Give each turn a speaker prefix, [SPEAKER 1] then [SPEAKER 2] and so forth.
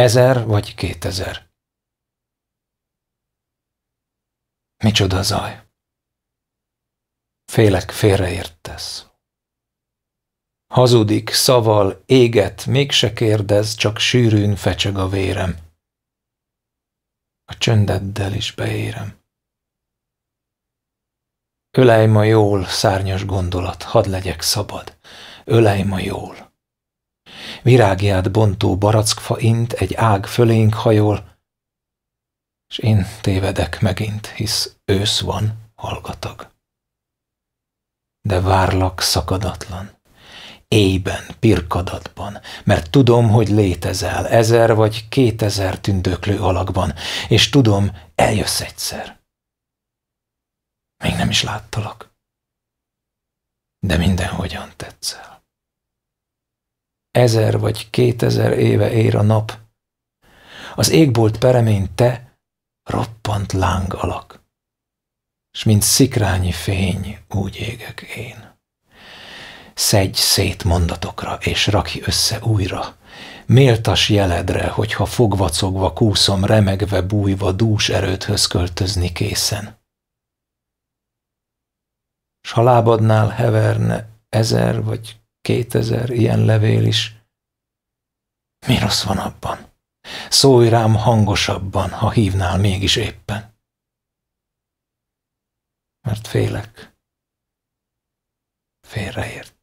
[SPEAKER 1] Ezer vagy kétezer. Micsoda zaj. Félek félreértesz. Hazudik, szaval, éget, mégse kérdez, csak sűrűn fecseg a vérem. A csöndeddel is beérem. Ölej ma jól, szárnyas gondolat, hadd legyek szabad. Ölej ma jól virágját bontó barackfa int, egy ág fölénk hajol, és én tévedek megint, hisz ősz van, hallgatag. De várlak szakadatlan, éjben, pirkadatban, mert tudom, hogy létezel ezer vagy kétezer tündöklő alakban, és tudom, eljössz egyszer. Még nem is láttalak, de mindenhogyan tetszel ezer vagy kétezer éve ér a nap. Az égbolt peremén te roppant láng alak, s mint szikrányi fény úgy égek én. Szedj szét mondatokra, és raki össze újra, méltas jeledre, hogyha fogvacogva kúszom, remegve bújva dús erődhöz költözni készen. S ha lábadnál heverne ezer vagy kétezer ilyen levél is. Mi rossz van abban? Szólj rám hangosabban, ha hívnál mégis éppen. Mert félek. Félreért.